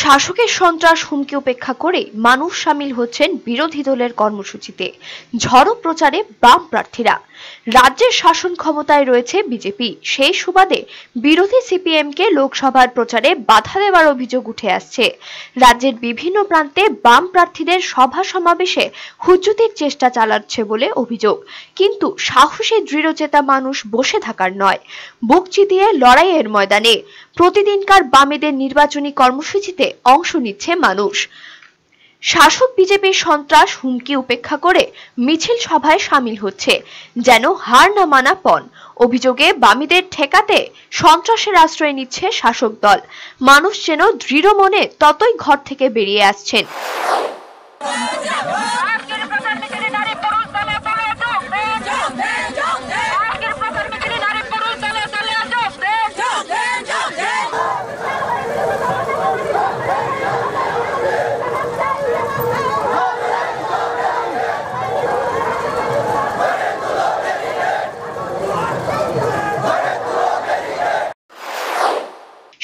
শাসকের সন্ত্রাস হুমকি উপেক্ষা করে মানুষ সামিল হচ্ছেন বিরোধী দলের কর্মসূচিতে ঝড়ো প্রচারে বাম প্রার্থীরা রাজ্যের শাসন ক্ষমতায় রয়েছে বিজেপি সেই সুবাদে বিরোধী সিপিএমকে লোকসভার প্রচারে বাধা দেওয়ার অভিযোগ উঠে আসছে রাজ্যের বিভিন্ন প্রান্তে বাম প্রার্থীদের সভা সমাবেশে হুজ্জুতির চেষ্টা চালাচ্ছে বলে অভিযোগ কিন্তু সাহসী দৃঢ়চেতা মানুষ বসে থাকার নয় বুক চিতিয়ে লড়াইয়ের ময়দানে প্রতিদিনকার বামেদের নির্বাচনী কর্মসূচিতে লড়াইতে অংশ নিচ্ছে মানুষ শাসক বিজেপির সন্ত্রাস হুমকি উপেক্ষা করে মিছিল সভায় সামিল হচ্ছে যেন হার না মানা পণ অভিযোগে বামীদের ঠেকাতে সন্ত্রাসের আশ্রয় নিচ্ছে শাসক দল মানুষ যেন দৃঢ় মনে ততই ঘর থেকে বেরিয়ে আসছেন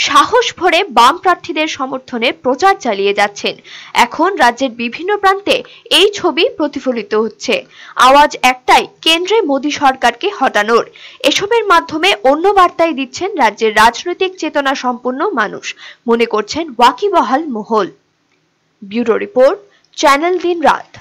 সাহস ভরে বাম প্রার্থীদের সমর্থনে প্রচার চালিয়ে যাচ্ছেন এখন রাজ্যের বিভিন্ন প্রান্তে এই ছবি প্রতিফলিত হচ্ছে আওয়াজ একটাই কেন্দ্রে মোদী সরকারকে হটানোর এসবের মাধ্যমে অন্য বার্তায় দিচ্ছেন রাজ্যের রাজনৈতিক চেতনা সম্পন্ন মানুষ মনে করছেন ওয়াকিবহাল মহল ব্যুরো রিপোর্ট চ্যানেল দিন রাত